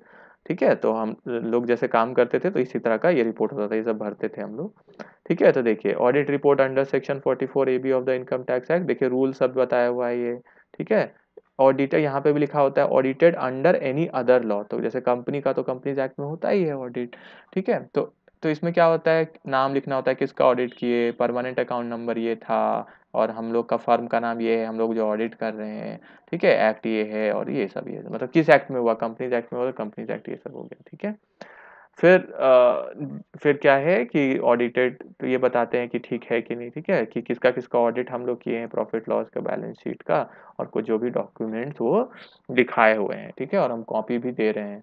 ठीक है तो हम लोग जैसे काम करते थे तो इसी तरह का ये रिपोर्ट होता था ये सब भरते थे हम लोग ठीक है तो देखिए audit report under section 44 A B of the income tax act देखिए रूल सब बताया हुआ है ये ठीक है ऑडिटर यहाँ पे भी लिखा होता है audited under any other law तो जैसे कंपनी का तो कंपनीज एक्ट में होता ही है ऑडिट ठीक है तो तो इसमें क्या होता है नाम लिखना होता है किसका ऑडिट किए परमानेंट अकाउंट नंबर ये था और हम लोग का फर्म का नाम ये है हम लोग जो ऑडिट कर रहे हैं ठीक है एक्ट ये है और ये सब ये मतलब किस एक्ट में हुआ कंपनीज एक्ट में हुआ कंपनीज तो एक्ट ये सब हो गया ठीक है फिर आ, फिर क्या है कि ऑडिटेड तो ये बताते हैं कि ठीक है कि नहीं ठीक है कि किसका किसका ऑडिट हम लोग किए हैं प्रॉफिट लॉस का बैलेंस शीट का और कुछ जो भी डॉक्यूमेंट्स वो दिखाए हुए हैं ठीक है और हम कॉपी भी दे रहे हैं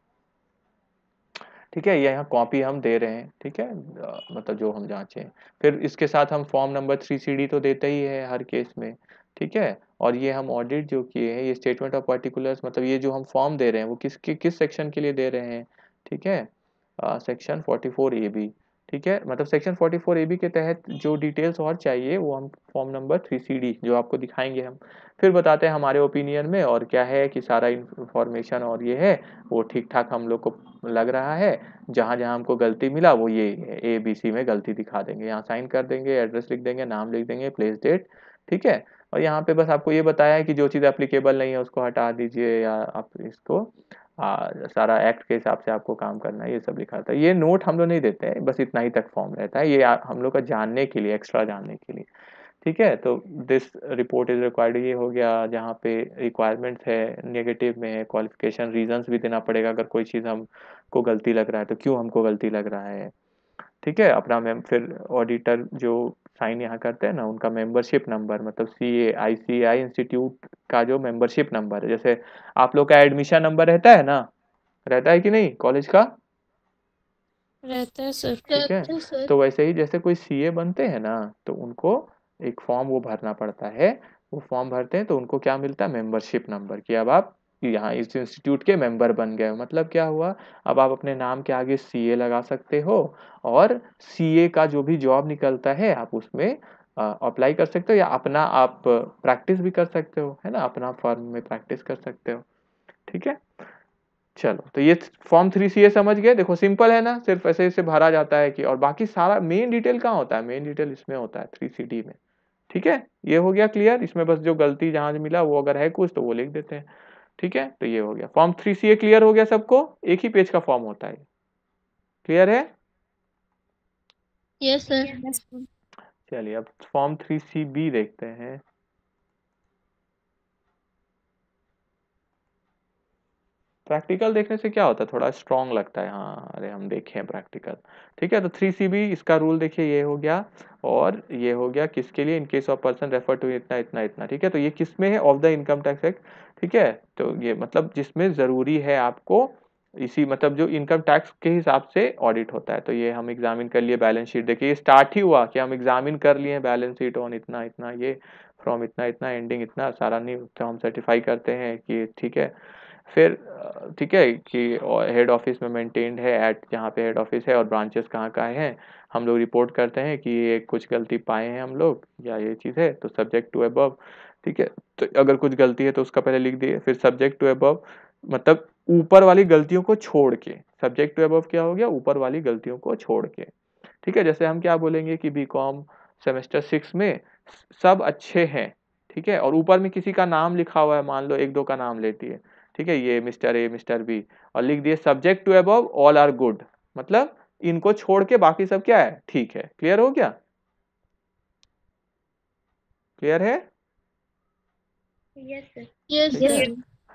ठीक है यह यहाँ कॉपी हम दे रहे हैं ठीक है मतलब जो हम जांचें फिर इसके साथ हम फॉर्म नंबर थ्री सी तो देते ही है हर केस में ठीक है और ये हम ऑडिट जो किए हैं ये स्टेटमेंट ऑफ पर्टिकुलर्स मतलब ये जो हम फॉर्म दे रहे हैं वो किसके किस सेक्शन के लिए दे रहे हैं ठीक है सेक्शन फोर ए बी ठीक है मतलब सेक्शन फोर ए बी के तहत जो डिटेल्स और चाहिए वो हम form number three C D जो आपको दिखाएंगे हम फिर बताते हैं हमारे ओपिनियन में और क्या है कि सारा इन्फॉर्मेशन और ये है वो ठीक ठाक हम लोग को लग रहा है जहाँ जहाँ हमको गलती मिला वो ये ए बी सी में गलती दिखा देंगे यहाँ साइन कर देंगे एड्रेस लिख देंगे नाम लिख देंगे प्लेस डेट ठीक है और यहाँ पे बस आपको ये बताया है कि जो चीज़ एप्लीकेबल नहीं है उसको हटा दीजिए या आप इसको आ, हाँ, सारा एक्ट के हिसाब से आपको काम करना है ये सब लिखा था ये नोट हम लोग नहीं देते हैं बस इतना ही तक फॉर्म रहता है ये आ, हम लोग का जानने के लिए एक्स्ट्रा जानने के लिए ठीक है तो दिस रिपोर्ट इज रिक्वायर्ड ये हो गया जहाँ पे रिक्वायरमेंट्स है नेगेटिव में है क्वालिफिकेशन रीजंस भी देना पड़ेगा अगर कोई चीज़ हमको गलती लग रहा है तो क्यों हमको गलती लग रहा है ठीक है अपना मैम फिर ऑडिटर जो साइन यहाँ करते हैं ना उनका मेंबरशिप नंबर मतलब सी ए आई सी आई इंस्टीट्यूट का जो मेंबरशिप नंबर है जैसे आप लोग का एडमिशन नंबर रहता है ना रहता है कि नहीं कॉलेज का रहता है सर ठीक है तो वैसे ही जैसे कोई सी ए बनते हैं ना तो उनको एक फॉर्म वो भरना पड़ता है वो फॉर्म भरते हैं तो उनको क्या मिलता है मेंबरशिप नंबर कि अब आप यहाँ इस इंस्टीट्यूट के मेंबर बन गए हो मतलब क्या हुआ अब आप अपने नाम के आगे सी लगा सकते हो और सी का जो भी जॉब निकलता है आप उसमें अप्लाई कर सकते हो या अपना आप प्रैक्टिस भी कर सकते हो है ना अपना फॉर्म में प्रैक्टिस कर सकते हो ठीक है चलो तो ये फॉर्म थ्री सी ए समझ गए देखो सिंपल है ना सिर्फ ऐसे ऐसे भरा जाता है कि और बाकी सारा मेन डिटेल कहाँ होता है मेन डिटेल इसमें होता है थ्री सी डी में ठीक है ये हो गया क्लियर इसमें बस जो गलती जहाँ मिला वो अगर है कुछ तो वो लिख देते हैं ठीक है तो ये हो गया form three C A clear हो गया सबको एक ही पेज का फॉर्म होता है क्लियर है यस सर चलिए अब फॉर्म थ्री सी बी देखते हैं प्रैक्टिकल देखने से क्या होता है थोड़ा स्ट्रॉन्ग लगता है हाँ अरे हम देखें प्रैक्टिकल ठीक है तो थ्री सी बी इसका रूल देखिए ये हो गया और ये हो गया किसके लिए in case of person refer to इतना इतना इतना ठीक है तो ये किस में है of the income tax act ठीक है तो ये मतलब जिसमें ज़रूरी है आपको इसी मतलब जो इनकम टैक्स के हिसाब से ऑडिट होता है तो ये हम एग्जामिन कर लिए बैलेंस शीट देखिए ये स्टार्ट ही हुआ कि हम एग्जामिन कर लिए बैलेंस शीट ऑन इतना इतना ये फ्रॉम इतना इतना एंडिंग इतना सारा नहीं तो हम सर्टिफाई करते हैं कि ठीक है फिर ठीक है कि हेड ऑफिस में मेंटेन्ड है एट जहाँ पे हेड ऑफिस है और ब्रांचेस कहाँ कहाँ हैं हम लोग रिपोर्ट करते हैं कि ये कुछ गलती पाए हैं हम लोग या ये चीज़ है तो सब्जेक्ट टू अबव ठीक है तो अगर कुछ गलती है तो उसका पहले लिख दिए फिर सब्जेक्ट टू अबव मतलब ऊपर वाली गलतियों को छोड़ के सब्जेक्ट टू अबव क्या हो गया ऊपर वाली गलतियों को छोड़ के ठीक है जैसे हम क्या बोलेंगे कि बी कॉम सेमेस्टर सिक्स में सब अच्छे हैं ठीक है और ऊपर में किसी का नाम लिखा हुआ है मान लो एक दो का नाम लेती है ठीक है ये मिस्टर ए मिस्टर बी और लिख दिए subject to above all are good मतलब इनको छोड़ के बाकी सब क्या है ठीक है क्लियर हो गया क्लियर है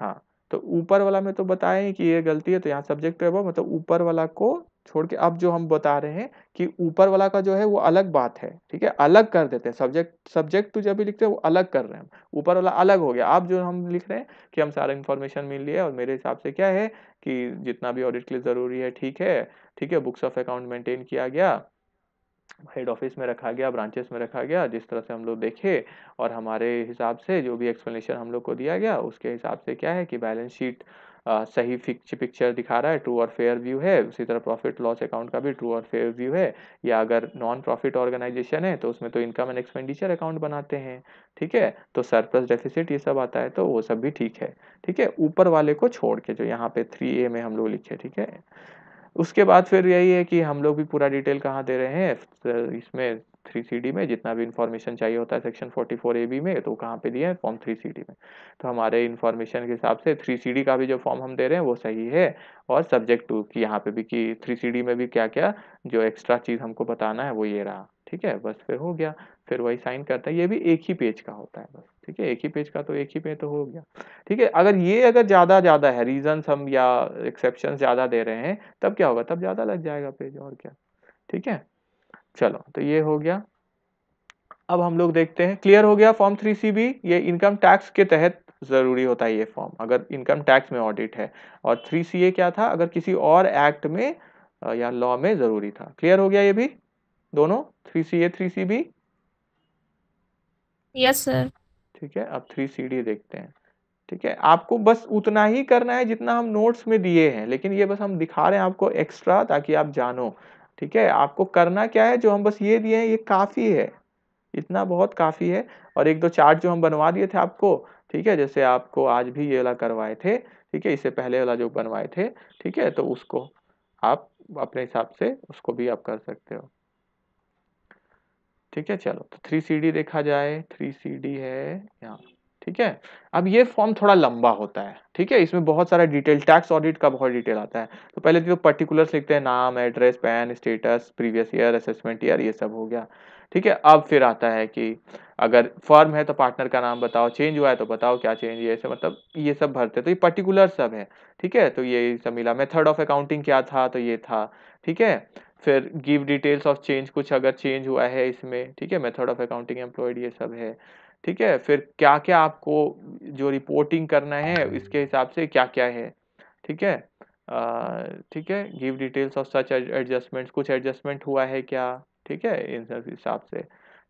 हाँ तो ऊपर वाला में तो बताए कि ये गलती है तो यहाँ सब्जेक्ट पे मतलब ऊपर वाला को छोड़ के अब जो हम बता रहे हैं कि ऊपर वाला का जो है वो अलग बात है ठीक है अलग कर देते हैं सब्जेक्ट सब्जेक्ट तो जब भी लिखते हैं वो अलग कर रहे हैं ऊपर वाला अलग हो गया अब जो हम लिख रहे हैं कि हम सारा इन्फॉर्मेशन मिल लिया और मेरे हिसाब से क्या है कि जितना भी ऑडिट के लिए ज़रूरी है ठीक है ठीक है बुक्स ऑफ अकाउंट मेंटेन किया गया हेड ऑफिस में रखा गया ब्रांचेस में रखा गया जिस तरह से हम लोग देखे और हमारे हिसाब से जो भी एक्सप्लेनेशन हम लोग को दिया गया उसके हिसाब से क्या है कि बैलेंस शीट सही फिक्च पिक्चर दिखा रहा है ट्रू और फेयर व्यू है उसी तरह प्रॉफिट लॉस अकाउंट का भी ट्रू और फेयर व्यू है या अगर नॉन प्रॉफिट ऑर्गेनाइजेशन है तो उसमें तो इनकम एंड एक्सपेंडिचर अकाउंट बनाते हैं ठीक है तो सरप्लस डेफिसिट ये सब आता है तो वो सब भी ठीक है ठीक है ऊपर वाले को छोड़ के जो यहाँ पे थ्री ए में हम लोग लिखे ठीक है उसके बाद फिर यही है कि हम लोग भी पूरा डिटेल कहाँ दे रहे हैं इसमें थ्री सी डी में जितना भी इन्फॉर्मेशन चाहिए होता है section forty four A B में तो कहाँ पे दिया है फॉर्म थ्री सी डी में तो हमारे इन्फॉर्मेशन के हिसाब से थ्री सी डी का भी जो फॉर्म हम दे रहे हैं वो सही है और सब्जेक्ट टू की यहाँ पे भी कि थ्री सी डी में भी क्या क्या जो एक्स्ट्रा चीज़ हमको बताना है वो ये रहा ठीक है बस फिर हो गया फिर वही साइन करता है ये भी एक ही पेज का होता है बस ठीक है एक ही पेज का तो एक ही पे तो हो गया ठीक है अगर ये अगर ज़्यादा ज़्यादा है रीजन्स हम या एक्सेप्शन ज़्यादा दे रहे हैं तब क्या होगा तब ज़्यादा लग जाएगा पेज और क्या ठीक है चलो तो ये हो गया अब हम लोग देखते हैं क्लियर हो गया फॉर्म थ्री सी बी ये इनकम टैक्स के तहत ज़रूरी होता है ये फॉर्म अगर इनकम टैक्स में ऑडिट है और थ्री सी ए क्या था अगर किसी और एक्ट में या लॉ में ज़रूरी था क्लियर हो गया ये भी दोनों three C A three C B yes sir ठीक है अब थ्री सी डी देखते हैं ठीक है आपको बस उतना ही करना है जितना हम नोट्स में दिए हैं लेकिन ये बस हम दिखा रहे हैं आपको एक्स्ट्रा ताकि आप जानो ठीक है आपको करना क्या है जो हम बस ये दिए हैं ये काफ़ी है इतना बहुत काफ़ी है और एक दो चार्ट जो हम बनवा दिए थे आपको ठीक है जैसे आपको आज भी ये वाला करवाए थे ठीक है इससे पहले वाला जो बनवाए थे ठीक है तो उसको आप अपने हिसाब से उसको भी आप कर सकते हो ठीक है चलो तो थ्री सी डी देखा जाए थ्री सी डी है यहाँ ठीक है अब ये फॉर्म थोड़ा लंबा होता है ठीक है इसमें बहुत सारा डिटेल टैक्स ऑडिट का बहुत डिटेल आता है तो पहले तो पर्टिकुलर्स लिखते हैं नाम address PAN status previous year assessment year ये सब हो गया ठीक है अब फिर आता है कि अगर फॉर्म है तो पार्टनर का नाम बताओ चेंज हुआ है तो बताओ क्या चेंज है ऐसे मतलब ये सब भरते तो ये पर्टिकुलर सब है ठीक है तो ये सब मिला मेथड ऑफ अकाउंटिंग क्या था तो ये था ठीक है फिर गिव डिटेल्स ऑफ चेंज कुछ अगर चेंज हुआ है इसमें ठीक है मेथड ऑफ अकाउंटिंग एम्प्लॉयड ये सब है ठीक है फिर क्या क्या आपको जो रिपोर्टिंग करना है इसके हिसाब से क्या क्या है ठीक है ठीक है give details of such adjustments कुछ एडजस्टमेंट हुआ है क्या ठीक है इन सब हिसाब से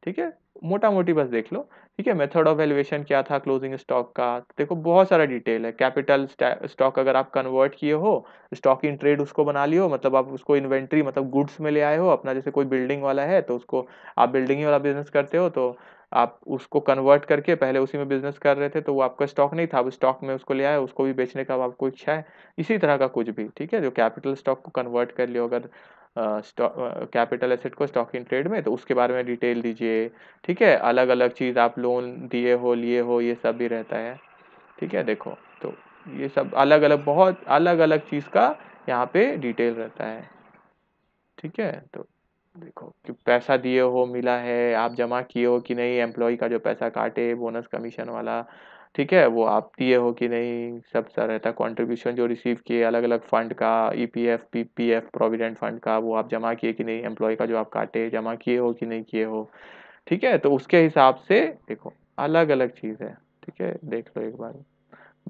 ठीक है मोटा मोटी बस देख लो ठीक है मेथड ऑफ वैल्यूएशन क्या था क्लोजिंग स्टॉक का देखो बहुत सारा डिटेल है कैपिटल स्टॉक अगर आप कन्वर्ट किए हो स्टॉक इन ट्रेड उसको बना लियो मतलब आप उसको इन्वेंट्री मतलब गुड्स में ले आए हो अपना जैसे कोई बिल्डिंग वाला है तो उसको आप बिल्डिंग ही वाला बिजनेस करते हो तो आप उसको कन्वर्ट करके पहले उसी में बिजनेस कर रहे थे तो वो आपका स्टॉक नहीं था अब स्टॉक में उसको ले आए उसको भी बेचने का आपको इच्छा है इसी तरह का कुछ भी ठीक है जो कैपिटल स्टॉक को कन्वर्ट कर लियो अगर कैपिटल एसेट को स्टॉक इन ट्रेड में तो उसके बारे में डिटेल दीजिए ठीक है अलग अलग चीज़ आप लोन दिए हो लिए हो ये सब भी रहता है ठीक है देखो तो ये सब अलग अलग बहुत अलग अलग चीज़ का यहाँ पे डिटेल रहता है ठीक है तो देखो कि पैसा दिए हो मिला है आप जमा किए हो कि नहीं एम्प्लॉय का जो पैसा काटे बोनस कमीशन वाला ठीक है वो आप दिए हो कि नहीं सब सा रहता है कॉन्ट्रीब्यूशन जो रिसीव किए अलग अलग फंड का E P F P P F provident fund का वो आप जमा किए कि नहीं एम्प्लॉय का जो आप काटे जमा किए हो कि नहीं किए हो ठीक है तो उसके हिसाब से देखो अलग अलग चीज़ है ठीक है देख लो एक बार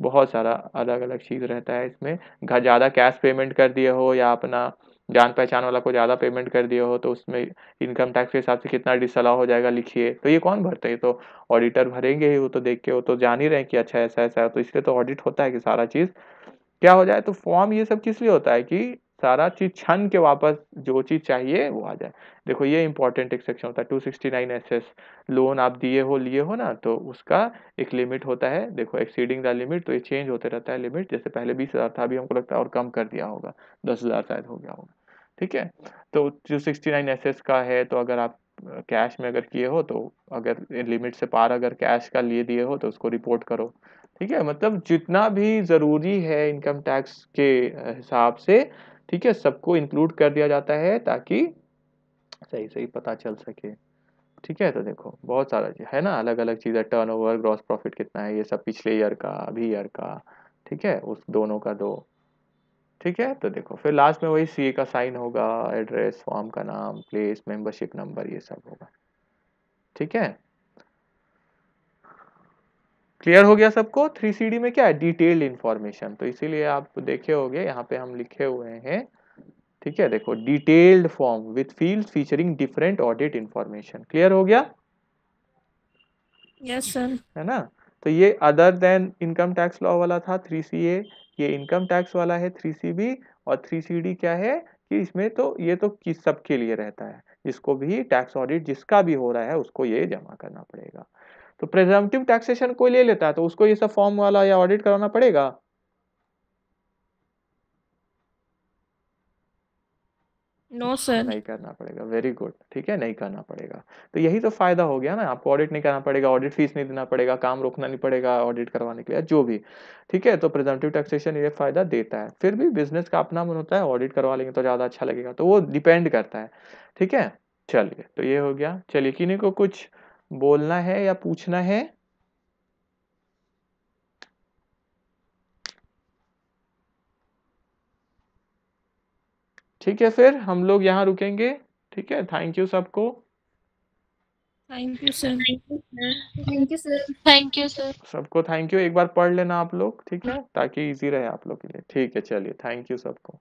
बहुत सारा अलग अलग चीज़ रहता है इसमें घर ज़्यादा कैश पेमेंट कर दिए हो या अपना जान पहचान वाला को ज़्यादा पेमेंट कर दिया हो तो उसमें इनकम टैक्स के हिसाब से कितना डिसअलाव हो जाएगा लिखिए तो ये कौन भरते हैं तो ऑडिटर भरेंगे ही वो तो देख के वो तो जान ही रहे हैं कि अच्छा ऐसा ऐसा है तो इसलिए तो ऑडिट होता है कि सारा चीज़ क्या हो जाए तो फॉर्म ये सब किस लिए होता है कि सारा चीज छन के वापस जो चीज चाहिए वो आ जाए देखो ये इंपॉर्टेंट एक सेक्शन होता है two sixty nine S S loan आप दिए हो लिए हो ना तो उसका एक लिमिट होता है देखो एक्सीडिंग द लिमिट तो ये चेंज होते रहता है लिमिट जैसे पहले बीस हज़ार था अभी हमको लगता है और कम कर दिया होगा दस हज़ार शायद हो गया होगा ठीक है तो two sixty nine S S का है तो अगर आप कैश में अगर किए हो तो अगर लिमिट से पार अगर कैश का लिए दिए हो तो उसको रिपोर्ट करो ठीक है मतलब जितना भी ज़रूरी है इनकम टैक्स के हिसाब से ठीक है सबको इंक्लूड कर दिया जाता है ताकि सही सही पता चल सके ठीक है तो देखो बहुत सारा चीज़ है ना अलग अलग चीज़ें टर्न ओवर ग्रॉस प्रॉफिट कितना है ये सब पिछले ईयर का अभी ईयर का ठीक है उस दोनों का दो ठीक है तो देखो फिर लास्ट में वही सी का साइन होगा एड्रेस फॉर्म का नाम प्लेस मेंबरशिप नंबर ये सब होगा ठीक है क्लियर हो गया सबको थ्री सी डी में क्या है डिटेल्ड इन्फॉर्मेशन तो इसीलिए आप देखे हो गए यहाँ पे हम लिखे हुए हैं ठीक है देखो detailed form with field featuring different audit information clear हो गया यस yes, सर है ना तो ये other than income tax law वाला था थ्री सी ए ये इनकम टैक्स वाला है थ्री सी बी और थ्री सी डी क्या है कि इसमें तो ये तो किस सबके लिए रहता है जिसको भी टैक्स ऑडिट जिसका भी हो रहा है उसको ये जमा करना पड़ेगा तो प्रेजम्पटिव टैक्सेशन कोई ले लेता है तो उसको ये सब फॉर्म वाला या ऑडिट कराना पड़ेगा नो no, सर नहीं करना पड़ेगा वेरी गुड ठीक है नहीं करना पड़ेगा तो यही तो फायदा हो गया ना आपको ऑडिट नहीं करना पड़ेगा ऑडिट फीस नहीं देना पड़ेगा काम रोकना नहीं पड़ेगा ऑडिट करवाने के लिए जो भी ठीक है तो प्रेजेंटिव टैक्सेशन ये फायदा देता है फिर भी बिजनेस का अपना मन होता है ऑडिट करवा लेंगे तो ज्यादा अच्छा लगेगा तो वो डिपेंड करता है ठीक है चलिए तो ये हो गया चलिए किन्हीं को कुछ बोलना है या पूछना है ठीक है फिर हम लोग यहाँ रुकेंगे ठीक है थैंक यू सबको thank you sir thank you sir thank you sir सबको थैंक यू एक बार पढ़ लेना आप लोग ठीक है ताकि इजी रहे आप लोग के लिए ठीक है चलिए थैंक यू सबको